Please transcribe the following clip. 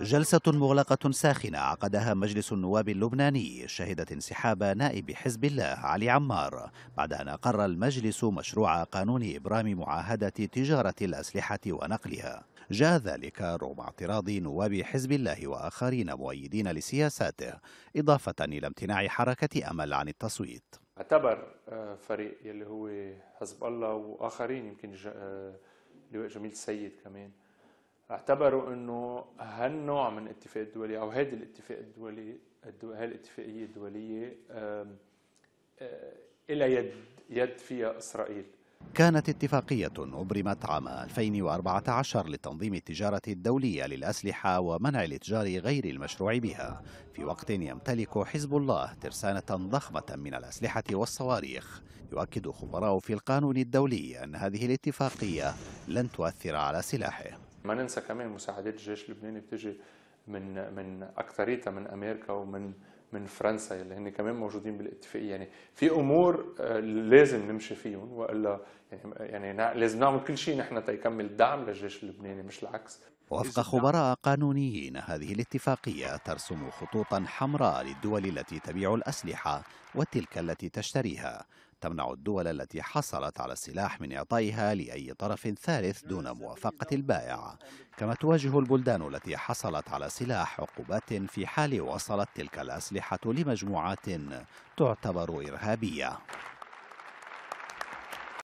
جلسة مغلقة ساخنة عقدها مجلس النواب اللبناني شهدت انسحاب نائب حزب الله علي عمار بعد أن أقر المجلس مشروع قانون إبرام معاهدة تجارة الأسلحة ونقلها جاء ذلك رغم اعتراض نواب حزب الله وآخرين مؤيدين لسياساته إضافة إلى امتناع حركة أمل عن التصويت اعتبر آه، فريق يلي هو حزب الله وآخرين يمكن آه، جميل السيد كمان اعتبروا انه هالنوع من الاتفاق الدولي او هذه الاتفاق الدولي هالاتفاقيه الدوليه آه، إلى يد يد فيها اسرائيل كانت اتفاقية أبرمت عام 2014 لتنظيم التجارة الدولية للأسلحة ومنع الاتجار غير المشروع بها في وقت يمتلك حزب الله ترسانة ضخمة من الأسلحة والصواريخ يؤكد خبراء في القانون الدولي أن هذه الاتفاقية لن تؤثر على سلاحه ما ننسى كمان مساعدات الجيش اللبناني بتجي من من اكثريتها من امريكا ومن من فرنسا اللي هن كمان موجودين بالاتفاقيه يعني في امور آه، لازم نمشي فيهم والا يعني يعني لازم نعمل كل شيء نحن تيكمل الدعم للجيش اللبناني مش العكس وفق خبراء قانونيين هذه الاتفاقية ترسم خطوطا حمراء للدول التي تبيع الأسلحة وتلك التي تشتريها تمنع الدول التي حصلت على السلاح من إعطائها لأي طرف ثالث دون موافقة البائع كما تواجه البلدان التي حصلت على سلاح عقوبات في حال وصلت تلك الأسلحة لمجموعات تعتبر إرهابية